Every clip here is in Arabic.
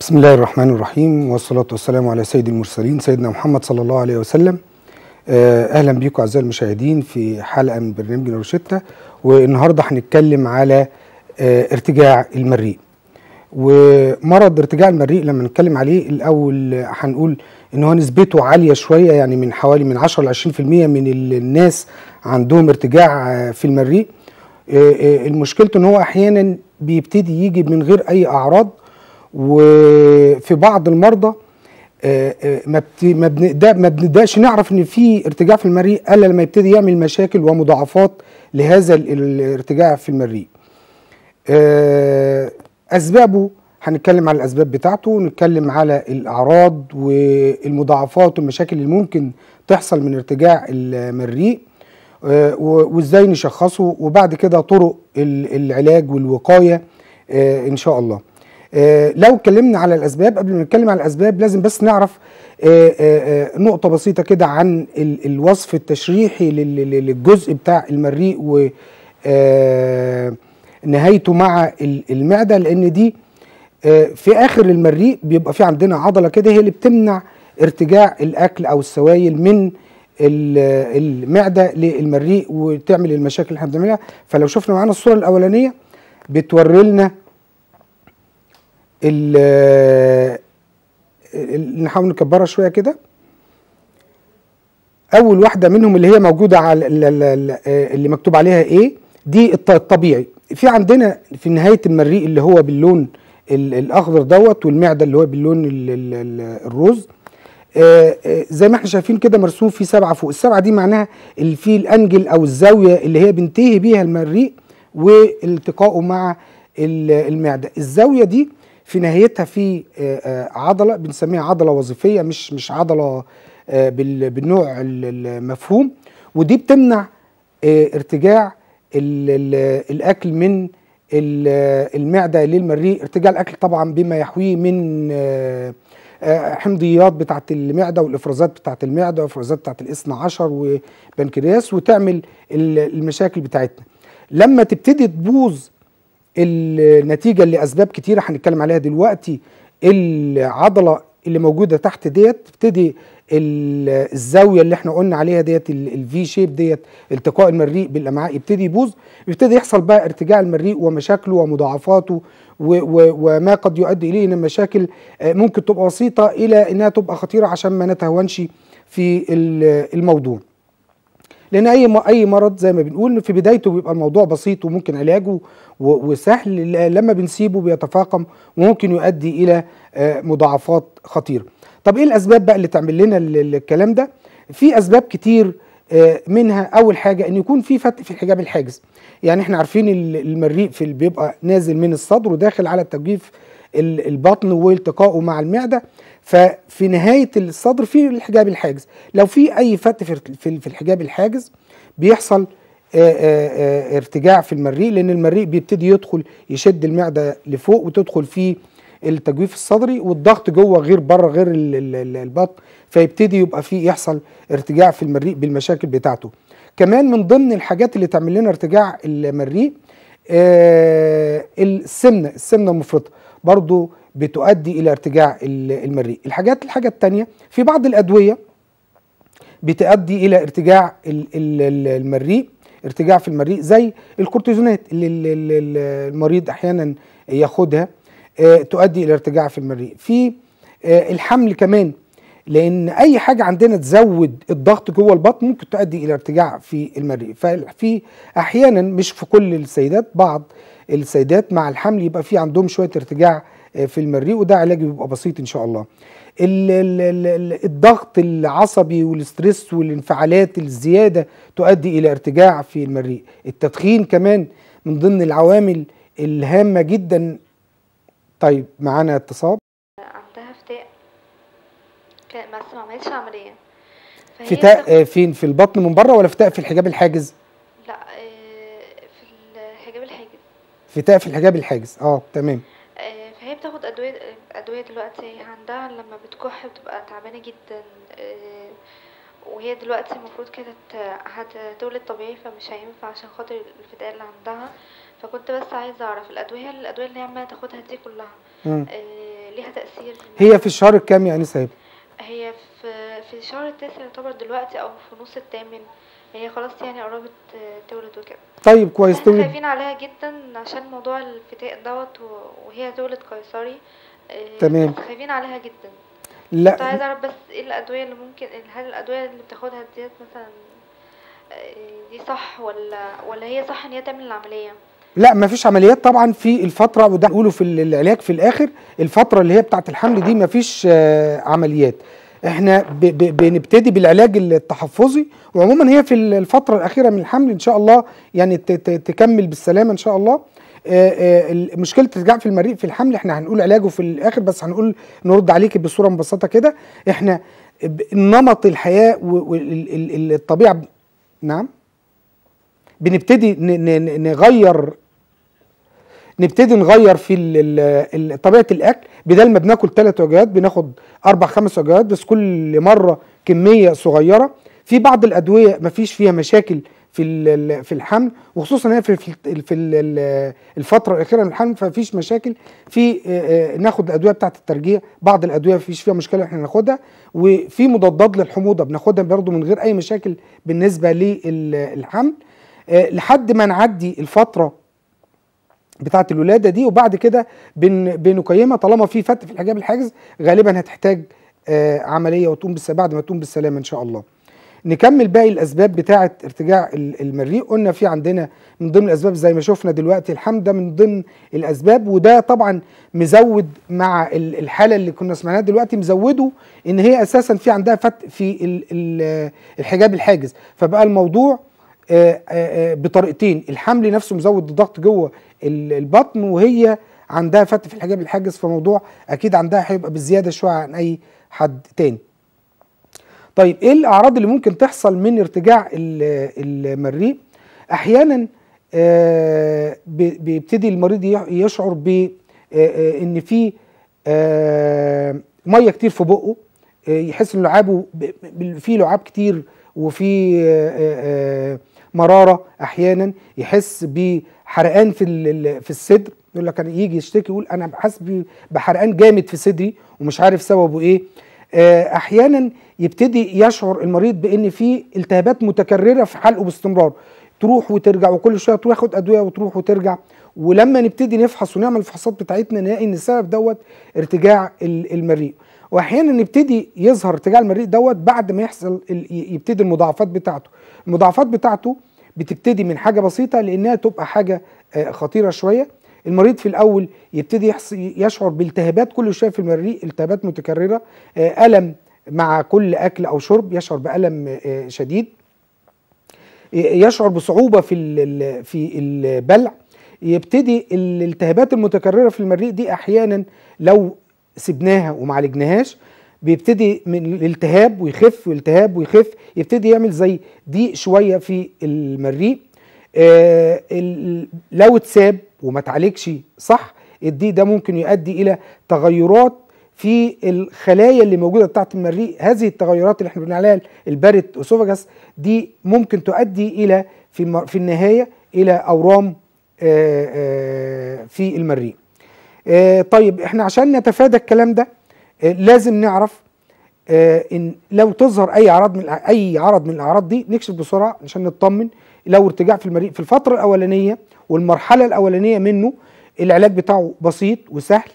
بسم الله الرحمن الرحيم والصلاة والسلام على سيد المرسلين سيدنا محمد صلى الله عليه وسلم آه، أهلا بيكم أعزائي المشاهدين في حلقة من برنامجنا روشتة والنهاردة هنتكلم على آه، ارتجاع المريء ومرض ارتجاع المريء لما نتكلم عليه الأول هنقول إن هو نسبته عالية شوية يعني من حوالي من 10 ل 20% من الناس عندهم ارتجاع آه، في المريء المشكلة إن هو أحيانا بيبتدي يجي من غير أي أعراض وفي بعض المرضى آه، آه، ما ما بنبداش نعرف ان في ارتجاع في المريء الا لما يبتدي يعمل مشاكل ومضاعفات لهذا الارتجاع في المريء. آه، اسبابه هنتكلم على الاسباب بتاعته ونتكلم على الاعراض والمضاعفات والمشاكل اللي ممكن تحصل من ارتجاع المريء وازاي نشخصه وبعد كده طرق العلاج والوقايه ان شاء الله. آه، لو اتكلمنا على الاسباب قبل ما نتكلم على الاسباب لازم بس نعرف آه، آه، نقطه بسيطه كده عن الوصف التشريحي للجزء بتاع المريء و نهايته مع المعده لان دي في اخر المريء بيبقى في عندنا عضله كده هي اللي بتمنع ارتجاع الاكل او السوائل من المعده للمريء وتعمل المشاكل اللي احنا بنعملها فلو شفنا معانا الصوره الاولانيه بتوري لنا ال نحاول نكبرها شويه كده اول واحده منهم اللي هي موجوده على اللي مكتوب عليها ايه دي الطبيعي في عندنا في نهايه المريء اللي هو باللون الاخضر دوت والمعده اللي هو باللون الرز آآ آه، آآ آه، زي ما احنا شايفين كده مرسوم في سبعه فوق السبعه دي معناها اللي فيه الانجل او الزاويه اللي هي بينتهي بيها المريء والتقائه مع المعده الزاويه دي في نهايتها في آه، آه، عضله بنسميها عضله وظيفيه مش مش عضله آه، بالنوع المفهوم ودي بتمنع ارتجاع الاكل من المعده للمريء ارتجاع الاكل طبعا بما يحويه من حمضيات بتاعه المعده والافرازات بتاعه المعده والافرازات بتاعه الاثنى عشر وبنكرياس وتعمل المشاكل بتاعتنا لما تبتدي تبوظ النتيجه لاسباب كتيره هنتكلم عليها دلوقتي العضله اللي موجوده تحت ديت تبتدي الزاويه اللي احنا قلنا عليها ديت الفي شيب ديت التقاء المريء بالامعاء يبتدي يبوظ يبتدي يحصل بقى ارتجاع المريء ومشاكله ومضاعفاته وما قد يؤدي اليه من مشاكل آه، ممكن تبقى بسيطه الى انها تبقى خطيره عشان ما نتهونش في الموضوع لان اي اي مرض زي ما بنقول في بدايته بيبقى الموضوع بسيط وممكن علاجه وسهل لما بنسيبه بيتفاقم وممكن يؤدي الى آه، مضاعفات خطيره طب ايه الاسباب بقى اللي تعمل لنا الكلام ده في اسباب كتير آه، منها اول حاجه ان يكون في فتق في الحجاب الحاجز يعني احنا عارفين المريء في بيبقى نازل من الصدر وداخل على التجويف البطن والتقائه مع المعده ففي نهايه الصدر في الحجاب الحاجز لو في اي فت في الحجاب الحاجز بيحصل آه، آه، آه، ارتجاع في المريء لان المريء بيبتدي يدخل يشد المعده لفوق وتدخل فيه التجويف الصدري والضغط جوه غير بره غير البطن فيبتدي يبقى فيه يحصل ارتجاع في المريء بالمشاكل بتاعته كمان من ضمن الحاجات اللي تعمل لنا ارتجاع المريء آه السمنه السمنه المفرطه برضو بتؤدي الى ارتجاع المريء الحاجات الحاجه الثانيه في بعض الادويه بتؤدي الى ارتجاع المريء ارتجاع في المريء زي الكورتيزونات اللي المريض احيانا ياخدها آه، تؤدي الى ارتجاع في المريء في آه، الحمل كمان لان اي حاجه عندنا تزود الضغط جوه البطن ممكن تؤدي الى ارتجاع في المريء ففي احيانا مش في كل السيدات بعض السيدات مع الحمل يبقى في عندهم شويه ارتجاع آه، في المريء وده علاج بيبقى بسيط ان شاء الله الضغط العصبي والستريس والانفعالات الزياده تؤدي الى ارتجاع في المريء التدخين كمان من ضمن العوامل الهامه جدا طيب معانا اتصال عندها فتاء بس ما عملتش عمليه فتاء فين في البطن من بره ولا فتاء في الحجاب الحاجز لا آه، في الحجاب الحاجز فتاء في الحجاب الحاجز اه تمام هي بتاخد ادويه ادويه دلوقتي عندها لما بتكح بتبقى تعبانه جدا آه، وهي دلوقتي المفروض كانت هتولد طبيعي فمش هينفع عشان خاطر الفداء اللي عندها فكنت بس عايزه اعرف الادويه الادويه اللي هي عماله تاخدها دي كلها آه، ليها تاثير هي في الشهر الكام يعني سايبه هي في في الشهر التاسع يعتبر دلوقتي او في نص الثامن هي خلاص يعني قربت تولد وكده طيب كويس تولد خايفين عليها جدا عشان موضوع الفتاء دوت وهي تولد قيصري آه، تمام خايفين عليها جدا لا كنت عايزه اعرف بس ايه الادويه اللي ممكن هل الادويه اللي بتاخدها ديت مثلا آه، دي صح ولا ولا هي صح ان هي تعمل العمليه لا مفيش عمليات طبعا في الفتره وده بيقولوا في العلاج في الاخر الفتره اللي هي بتاعه الحمل دي مفيش آه، عمليات احنا ب ب بنبتدي بالعلاج التحفظي وعموما هي في الفتره الاخيره من الحمل ان شاء الله يعني تكمل بالسلامه ان شاء الله آه، آه، مشكله ارتجاع في المريء في الحمل احنا هنقول علاجه في الاخر بس هنقول نرد عليك بصوره مبسطه كده احنا نمط الحياه والطبيعه نعم بنبتدي نغير نبتدي نغير في طبيعه الاكل بدل ما بناكل ثلاث وجبات بناخد اربع خمس وجبات بس كل مره كميه صغيره في بعض الادويه مفيش فيها مشاكل في في الحمل وخصوصا هي في في الفتره الاخيره من الحمل فمفيش مشاكل في آه، آه، ناخد الادويه بتاعه الترجيع بعض الادويه مفيش فيها مشكله احنا ناخدها وفي مضادات للحموضه بناخدها برده من غير اي مشاكل بالنسبه للحمل آه، لحد ما نعدي الفتره بتاعه الولاده دي وبعد كده بن بنقيمها طالما في فت في الحجاب الحاجز غالبا هتحتاج آه، عمليه وتقوم بعد ما تقوم بالسلامه ان شاء الله. نكمل باقي الاسباب بتاعه ارتجاع المريء قلنا في عندنا من ضمن الاسباب زي ما شفنا دلوقتي الحمل ده من ضمن الاسباب وده طبعا مزود مع الحاله اللي كنا سمعناها دلوقتي مزوده ان هي اساسا في عندها فتق في الحجاب الحاجز فبقى الموضوع آه، آه، بطريقتين الحمل نفسه مزود الضغط جوه البطن وهي عندها فتح في الحجاب الحاجز فموضوع اكيد عندها هيبقى بزياده شويه عن اي حد تاني طيب ايه الاعراض اللي ممكن تحصل من ارتجاع المريء احيانا آه، بيبتدي المريض يشعر ب آه، آه، ان في ميه كتير في بقه يحس ان لعابه في لعاب كتير وفي مراره احيانا يحس ب حرقان في في الصدر يقول لك انا يجي يشتكي يقول انا حاسس بحرقان جامد في صدري ومش عارف سببه ايه آه، احيانا يبتدي يشعر المريض بان في التهابات متكرره في حلقه باستمرار تروح وترجع وكل شويه تاخد ادويه وتروح وترجع ولما نبتدي نفحص ونعمل الفحوصات بتاعتنا نلاقي ان السبب دوت ارتجاع المريء واحيانا نبتدي يظهر ارتجاع المريء دوت بعد ما يحصل يبتدي المضاعفات بتاعته المضاعفات بتاعته بتبتدي من حاجه بسيطه لانها تبقى حاجه آه، خطيره شويه المريض في الاول يبتدي يشعر بالتهابات كل شويه في المريء التهابات متكرره آه، الم مع كل اكل او شرب يشعر بالم آه، شديد يشعر بصعوبه في في البلع يبتدي الالتهابات المتكرره في المريء دي احيانا لو سبناها وما عالجناهاش بيبتدي من الالتهاب ويخف والتهاب ويخف يبتدي يعمل زي ضيق شويه في المريء آه لو اتساب وما اتعالجش صح الضيق ده ممكن يؤدي الى تغيرات في الخلايا اللي موجوده بتاعت المريء هذه التغيرات اللي احنا بنقول عليها البارت اسوفاجس دي ممكن تؤدي الى في في النهايه الى اورام آآ آه، آآ آه، في المريء آه، طيب احنا عشان نتفادى الكلام ده آه، لازم نعرف آه، ان لو تظهر اي اعراض من اي عرض من الاعراض دي نكشف بسرعه عشان نطمن لو ارتجاع في المريء في الفتره الاولانيه والمرحله الاولانيه منه العلاج بتاعه بسيط وسهل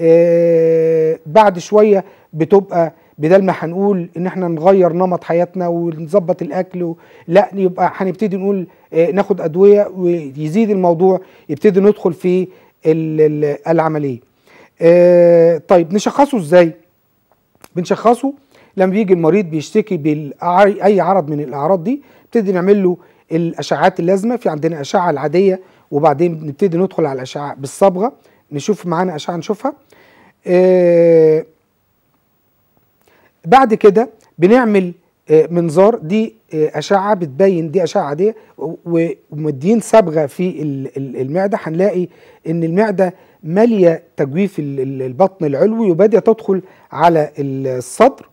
آه، بعد شويه بتبقى بدل ما هنقول ان احنا نغير نمط حياتنا ونظبط الاكل و... لا يبقى هنبتدي نقول ناخد ادويه ويزيد الموضوع يبتدي ندخل في العمليه آه، طيب نشخصه ازاي بنشخصه لما بيجي المريض بيشتكي باي عرض من الاعراض دي نبتدي نعمل له الاشعاعات اللازمه في عندنا اشعه العاديه وبعدين نبتدي ندخل على الاشعه بالصبغه نشوف معانا اشعه نشوفها آه بعد كده بنعمل آه منظار دي آه اشعه بتبين دي اشعه عاديه ومدين صبغه في المعده هنلاقي ان المعده ماليه تجويف البطن العلوي وباديه تدخل على الصدر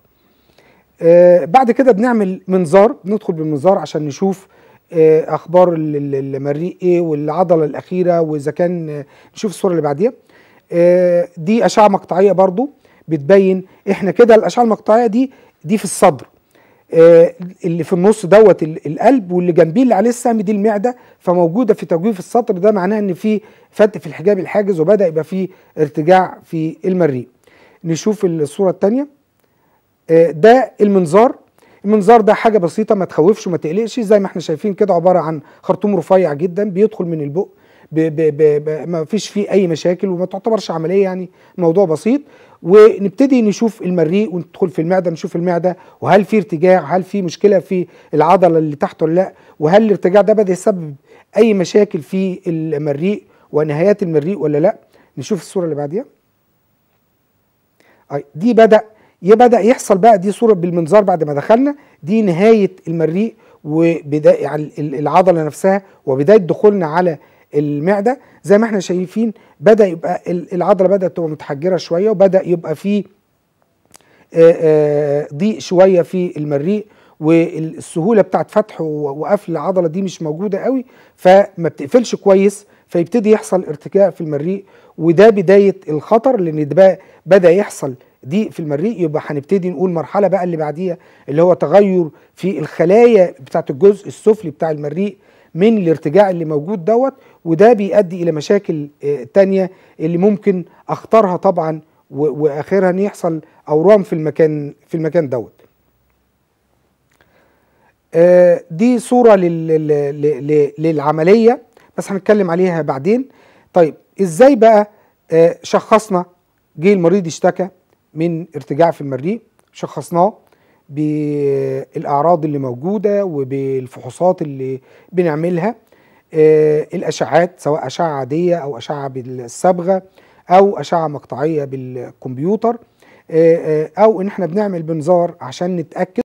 آه، بعد كده بنعمل منظار بندخل بالمنظار عشان نشوف آه، اخبار المريء ايه والعضله الاخيره واذا كان آه، نشوف الصوره اللي بعديها دي اشعه مقطعيه برضو بتبين احنا كده الاشعه المقطعيه دي دي في الصدر آه، اللي في النص دوت القلب واللي جنبيه اللي عليه السهم دي المعده فموجوده في تجويف السطر ده معناه ان في فت في الحجاب الحاجز وبدا يبقى في ارتجاع في المريء نشوف الصوره الثانيه آه، ده المنظار المنظار ده حاجه بسيطه ما تخوفش وما تقلقش زي ما احنا شايفين كده عباره عن خرطوم رفيع جدا بيدخل من البق ما فيش فيه اي مشاكل وما تعتبرش عمليه يعني موضوع بسيط ونبتدي نشوف المريء وندخل في المعده نشوف المعده وهل في ارتجاع هل في مشكله في العضله اللي تحت ولا لا وهل الارتجاع ده بدا يسبب اي مشاكل في المريء ونهايات المريء ولا لا نشوف الصوره اللي بعديها دي بدا يبدا يحصل بقى دي صوره بالمنظار بعد ما دخلنا دي نهايه المريء وبدايه العضله نفسها وبدايه دخولنا على المعده زي ما احنا شايفين بدا يبقى العضله بدات تبقى متحجره شويه وبدا يبقى فيه ضيق شويه في المريء والسهوله بتاعت فتح وقفل العضله دي مش موجوده قوي فما بتقفلش كويس فيبتدي يحصل ارتكاء في المريء وده بدايه الخطر لان بقى بدا يحصل ضيق في المريء يبقى هنبتدي نقول مرحله بقى اللي بعديها اللي هو تغير في الخلايا بتاعت الجزء السفلي بتاع المريء من الارتجاع اللي موجود دوت وده بيؤدي الى مشاكل آه، تانية اللي ممكن اخطرها طبعا واخرها ان يحصل اورام في المكان في المكان دوت آه، دي صورة للعملية بس هنتكلم عليها بعدين طيب ازاي بقى آه، شخصنا جه المريض اشتكى من ارتجاع في المريء شخصناه بالاعراض اللي موجوده وبالفحوصات اللي بنعملها آه، الاشعات سواء اشعه عاديه او اشعه بالصبغه او اشعه مقطعيه بالكمبيوتر آه، آه، او ان احنا بنعمل بنزار عشان نتاكد